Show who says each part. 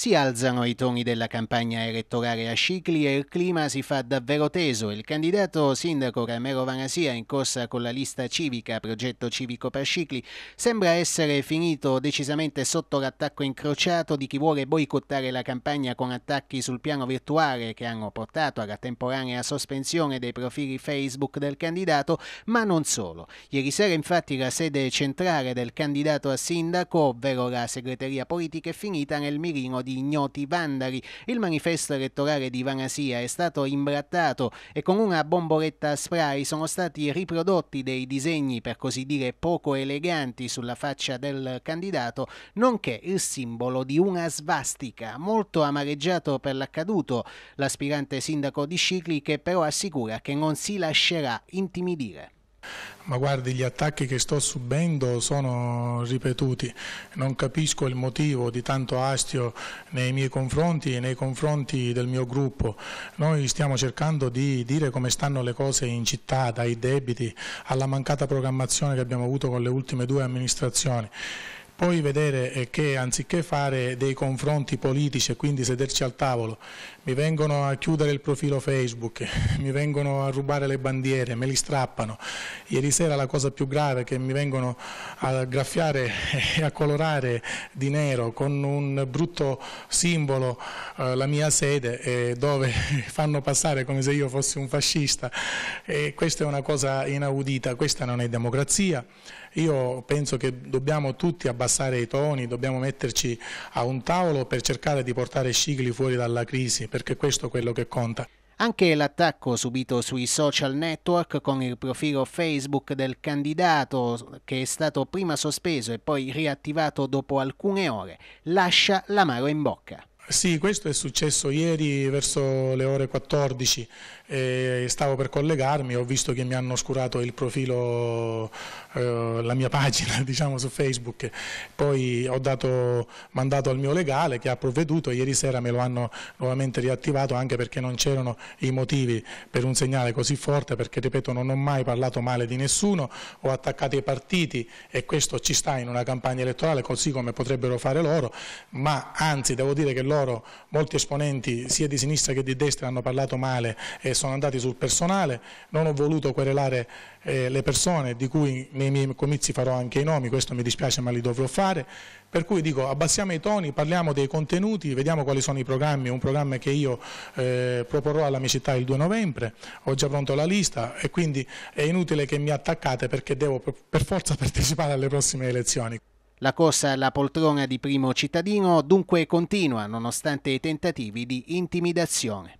Speaker 1: Si alzano i toni della campagna elettorale a Scicli e il clima si fa davvero teso. Il candidato sindaco Ramero Vanasia, in corsa con la lista civica Progetto Civico per Scicli, sembra essere finito decisamente sotto l'attacco incrociato di chi vuole boicottare la campagna con attacchi sul piano virtuale che hanno portato alla temporanea sospensione dei profili Facebook del candidato, ma non solo. Ieri sera infatti la sede centrale del candidato a sindaco, ovvero la segreteria politica, è finita nel mirino di di ignoti vandali. Il manifesto elettorale di Vanasia è stato imbrattato e con una bomboletta spray sono stati riprodotti dei disegni per così dire poco eleganti sulla faccia del candidato, nonché il simbolo di una svastica. Molto amareggiato per l'accaduto, l'aspirante sindaco di Scicli che però assicura che non si lascerà intimidire
Speaker 2: ma guardi gli attacchi che sto subendo sono ripetuti, non capisco il motivo di tanto astio nei miei confronti e nei confronti del mio gruppo, noi stiamo cercando di dire come stanno le cose in città, dai debiti alla mancata programmazione che abbiamo avuto con le ultime due amministrazioni poi vedere eh, che anziché fare dei confronti politici e quindi sederci al tavolo, mi vengono a chiudere il profilo Facebook, mi vengono a rubare le bandiere, me li strappano. Ieri sera la cosa più grave è che mi vengono a graffiare e a colorare di nero con un brutto simbolo eh, la mia sede eh, dove fanno passare come se io fossi un fascista e questa è una cosa inaudita, questa non è democrazia. Io penso che dobbiamo tutti abbassare i toni, dobbiamo metterci a un tavolo per cercare di portare Scigli fuori dalla crisi, perché questo è quello che conta.
Speaker 1: Anche l'attacco subito sui social network con il profilo Facebook del candidato che è stato prima sospeso e poi riattivato dopo alcune ore lascia l'amaro in bocca.
Speaker 2: Sì, questo è successo ieri verso le ore 14, eh, stavo per collegarmi, ho visto che mi hanno oscurato il profilo eh, la mia pagina diciamo, su Facebook, poi ho dato mandato al mio legale che ha provveduto, ieri sera me lo hanno nuovamente riattivato anche perché non c'erano i motivi per un segnale così forte, perché ripeto non ho mai parlato male di nessuno, ho attaccato i partiti e questo ci sta in una campagna elettorale così come potrebbero fare loro, ma anzi devo dire che loro, molti esponenti sia di sinistra che di destra hanno parlato male e sono andati sul personale, non ho voluto querelare eh, le persone di cui nei nei miei comizi farò anche i nomi, questo mi dispiace ma li dovrò fare, per cui dico abbassiamo i toni, parliamo dei contenuti, vediamo quali sono i programmi, un programma che io eh, proporrò alla mia città il 2 novembre, ho già pronto la lista e quindi è inutile che mi attaccate perché devo per forza partecipare
Speaker 1: alle prossime elezioni. La corsa alla poltrona di primo cittadino dunque continua nonostante i tentativi di intimidazione.